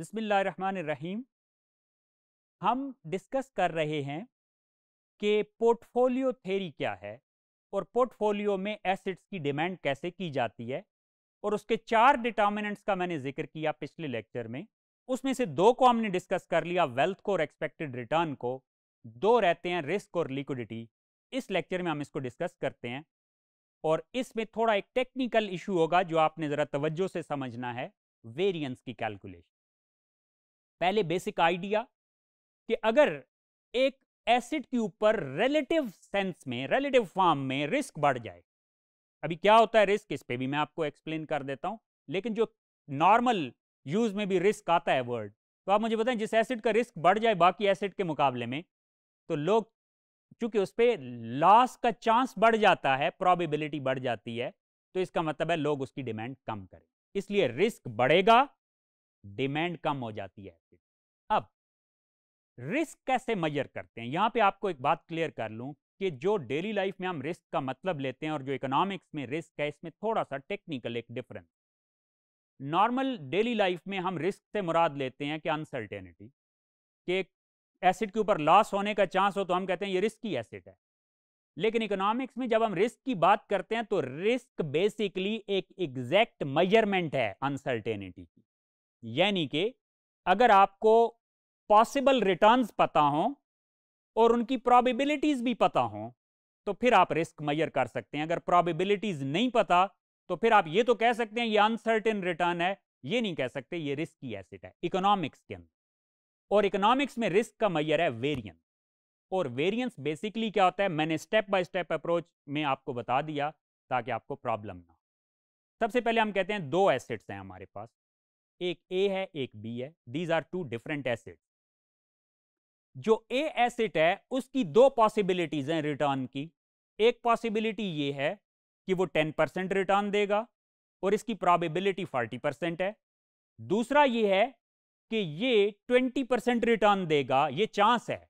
बिस्मिल्लाहिर्रहमानिर्रहीम हम डिस्कस कर रहे हैं कि पोर्टफोलियो थेरी क्या है और पोर्टफोलियो में एसेट्स की डिमांड कैसे की जाती है और उसके चार डिटर्मिनेंट्स का मैंने जिक्र किया पिछले लेक्चर में उसमें से दो को हमने डिस्कस कर लिया वेल्थ को और एक्सपेक्टेड रिटर्न को दो रहते हैं रिस्क और लिक्विडिटी इस लेक्चर में हम इसको डिस्कस करते हैं और इसमें थोड़ा एक टेक्निकल इशू होगा जो आपने ज़रा तवज्जो से समझना है वेरियंस की कैलकुलेशन पहले बेसिक आइडिया कि अगर एक एसिड के ऊपर रिलेटिव सेंस में रिलेटिव फॉर्म में रिस्क बढ़ जाए अभी क्या होता है रिस्क इस पर भी मैं आपको एक्सप्लेन कर देता हूँ लेकिन जो नॉर्मल यूज में भी रिस्क आता है वर्ड तो आप मुझे बताएं जिस एसिड का रिस्क बढ़ जाए बाकी एसिड के मुकाबले में तो लोग चूंकि उस पर लॉस का चांस बढ़ जाता है प्रॉबिबिलिटी बढ़ जाती है तो इसका मतलब है लोग उसकी डिमांड कम करें इसलिए रिस्क बढ़ेगा डिमांड कम हो जाती है अब रिस्क कैसे मेजर करते हैं यहां पे आपको एक बात क्लियर कर लूं कि जो डेली लाइफ में हम रिस्क का मतलब लेते हैं और जो इकोनॉमिक्स में रिस्क है इसमें थोड़ा सा टेक्निकल एक डिफरेंस नॉर्मल डेली लाइफ में हम रिस्क से मुराद लेते हैं कि अनसर्टेनिटी कि एसिड के ऊपर लॉस होने का चांस हो तो हम कहते हैं ये रिस्की एसिड है लेकिन इकोनॉमिक्स में जब हम रिस्क की बात करते हैं तो रिस्क बेसिकली एक एग्जैक्ट मेजरमेंट है अनसर्टेनिटी की यानी कि अगर आपको पॉसिबल रिटर्न्स पता हों और उनकी प्रॉबिबिलिटीज़ भी पता हों तो फिर आप रिस्क मैयर कर सकते हैं अगर प्रॉबिबिलिटीज़ नहीं पता तो फिर आप ये तो कह सकते हैं ये अनसर्टेन रिटर्न है ये नहीं कह सकते ये की एसेट है इकोनॉमिक्स के अंदर और इकोनॉमिक्स में रिस्क का मैयर है वेरियंस और वेरियंस बेसिकली क्या होता है मैंने स्टेप बाय स्टेप अप्रोच में आपको बता दिया ताकि आपको प्रॉब्लम ना सबसे पहले हम कहते हैं दो एसेट्स हैं हमारे पास एक ए है एक बी है these are two different asset जो ए एसिड है उसकी दो पॉसिबिलिटीज हैं रिटर्न की एक पॉसिबिलिटी ये है कि वो टेन परसेंट रिटर्न देगा और इसकी प्रॉबिबिलिटी फोर्टी परसेंट है दूसरा ये है कि ये ट्वेंटी परसेंट रिटर्न देगा ये चांस है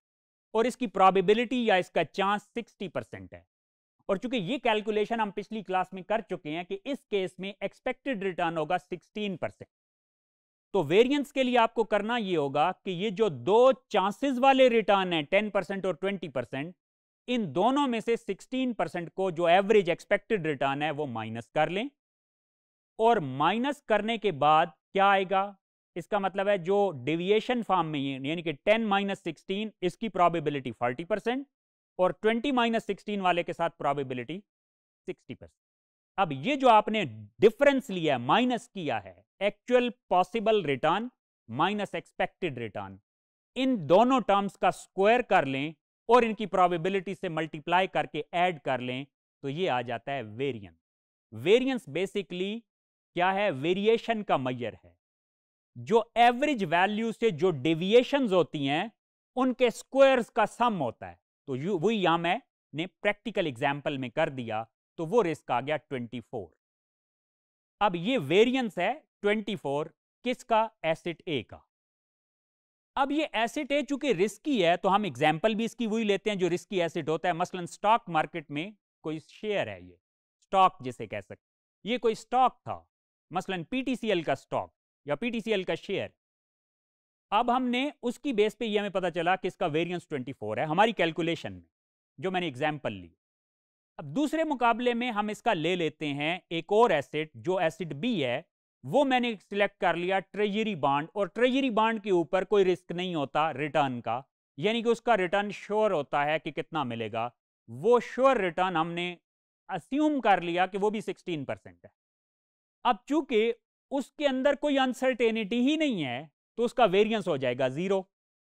और इसकी प्रॉबिबिलिटी या इसका चांस सिक्सटी परसेंट है और चूंकि ये कैलकुलेशन हम पिछली क्लास में कर चुके हैं कि इस केस में एक्सपेक्टेड रिटर्न होगा सिक्सटीन परसेंट तो वेरिएंस के लिए आपको करना यह होगा कि ये जो दो चांसेस वाले रिटर्न है टेन परसेंट और ट्वेंटी परसेंट इन दोनों में से सिक्सटीन परसेंट को जो एवरेज एक्सपेक्टेड रिटर्न है वो माइनस कर लें और माइनस करने के बाद क्या आएगा इसका मतलब है जो डिविएशन फॉर्म में है यानी कि 10 माइनस सिक्सटीन इसकी प्रॉबिबिलिटी फोर्टी परसेंट और ट्वेंटी माइनस सिक्सटीन वाले के साथ प्रॉबेबिलिटी सिक्सटी परसेंट अब ये जो आपने डिफरेंस लिया है माइनस किया है actual possible return minus expected return इन दोनों टर्म्स का स्क्वायर कर लें और इनकी प्रोबेबिलिटी से मल्टीप्लाई करके ऐड कर लें तो ये आ जाता है वेरियंस वेरियंस बेसिकली क्या है वेरिएशन का मैयर है जो एवरेज वैल्यू से जो डेविएशन होती हैं उनके स्क्वायर्स का सम होता है तो यू वही मैं ने प्रैक्टिकल एग्जाम्पल में कर दिया तो वो रिस्क आ गया ट्वेंटी अब ये वेरियंस है 24 किसका एसिड ए का अब ये एसिड ए चूंकि रिस्की है तो हम एग्जाम्पल भी इसकी वही लेते हैं जो रिस्की एसिड होता है मसलन स्टॉक मार्केट में कोई शेयर है ये स्टॉक जिसे कह सकते ये कोई स्टॉक था मसलन पीटीसीएल का स्टॉक या पीटीसीएल का शेयर अब हमने उसकी बेस पे ये हमें पता चला कि इसका वेरियंस 24 है हमारी कैलकुलेशन में जो मैंने एग्जाम्पल ली अब दूसरे मुकाबले में हम इसका ले लेते हैं एक और एसिड जो एसिड बी है वो मैंने सिलेक्ट कर लिया ट्रेजरी बांड और ट्रेजरी बांड के ऊपर कोई रिस्क नहीं होता रिटर्न का यानी कि उसका रिटर्न श्योर होता है कि कितना मिलेगा वो श्योर रिटर्न हमने अस्यूम कर लिया कि वो भी 16 परसेंट है अब चूंकि उसके अंदर कोई अनसर्टेनिटी ही नहीं है तो उसका वेरियंस हो जाएगा ज़ीरो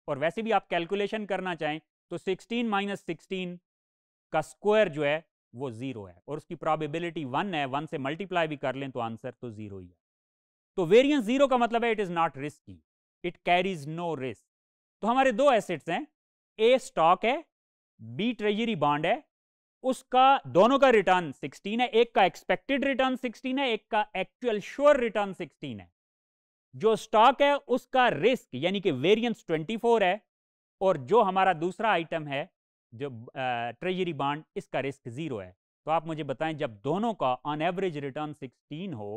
और वैसे भी आप कैलकुलेशन करना चाहें तो सिक्सटीन माइनस सिक्सटीन का स्क्वायर जो है वो ज़ीरो है और उसकी प्रॉबिबिलिटी वन है वन से मल्टीप्लाई भी कर लें तो आंसर तो ज़ीरो ही है तो वेरियंस जीरो का मतलब है it is not risky it carries no risk तो हमारे दो एसेट्स हैं ए स्टॉक है बी ट्रेजरी बॉन्ड है उसका दोनों का रिटर्न 16 है एक का एक्सपेक्टेड रिटर्न 16 है एक का एक्चुअल श्योर रिटर्न 16 है जो स्टॉक है उसका रिस्क यानी कि वेरियंस 24 है और जो हमारा दूसरा आइटम है जो ट्रेजरी बॉन्ड इसका रिस्क जीरो है तो आप मुझे बताएं जब दोनों का ऑन एवरेज रिटर्न 16 हो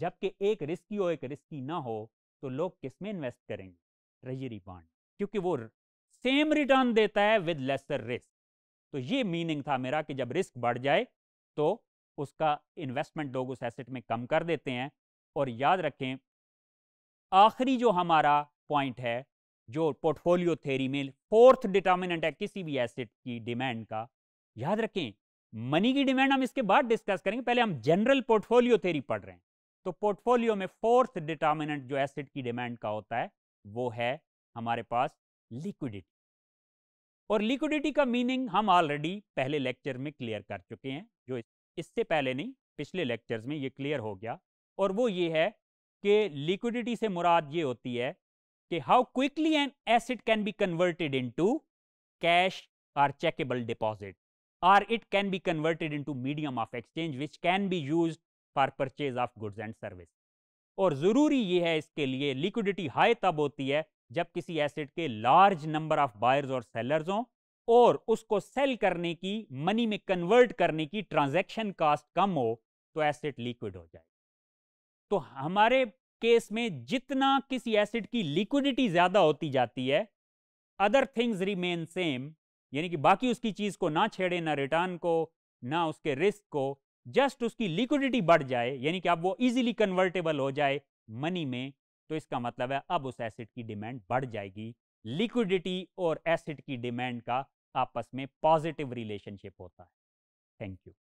जबकि एक रिस्की हो एक रिस्की ना हो तो लोग किस में इन्वेस्ट करेंगे ट्रेजरी बॉन्ड क्योंकि वो सेम रिटर्न देता है विद लेसर रिस्क तो ये मीनिंग था मेरा कि जब रिस्क बढ़ जाए तो उसका इन्वेस्टमेंट लोग उस एसेट में कम कर देते हैं और याद रखें आखिरी जो हमारा पॉइंट है जो पोर्टफोलियो थेरी में फोर्थ डिटर्मिनेंट है किसी भी एसेट की डिमांड का याद रखें मनी की डिमांड हम इसके बाद डिस्कस करेंगे पहले हम जनरल पोर्टफोलियो थेरी पढ़ रहे हैं तो पोर्टफोलियो में फोर्थ डिटर्मिनेंट जो एसेट की डिमांड का होता है वो है हमारे पास लिक्विडिटी और लिक्विडिटी का मीनिंग हम ऑलरेडी पहले लेक्चर में क्लियर कर चुके हैं जो इससे पहले नहीं पिछले लेक्चर्स में ये क्लियर हो गया और वो ये है कि लिक्विडिटी से मुराद ये होती है कि how quickly an asset can be converted into cash or checkable deposit or it can be converted into medium of exchange which can be use for purchase of goods and service और ज़रूरी ये है इसके लिए liquidity high तब होती है जब किसी एसेट के लार्ज नंबर ऑफ बायर्स और सेलर्स हों और उसको सेल करने की मनी में कन्वर्ट करने की ट्रांजेक्शन कास्ट कम हो तो एसेट लिक्विड हो जाए तो हमारे केस में जितना किसी एसेट की लिक्विडिटी ज़्यादा होती जाती है अदर थिंग्स रिमेन सेम यानी कि बाकी उसकी चीज़ को ना छेड़े ना रिटर्न को ना उसके रिस्क को जस्ट उसकी लिक्विडिटी बढ़ जाए यानी कि अब वो इजीली कन्वर्टेबल हो जाए मनी में तो इसका मतलब है अब उस एसिड की डिमांड बढ़ जाएगी लिक्विडिटी और एसिड की डिमांड का आपस में पॉजिटिव रिलेशनशिप होता है थैंक यू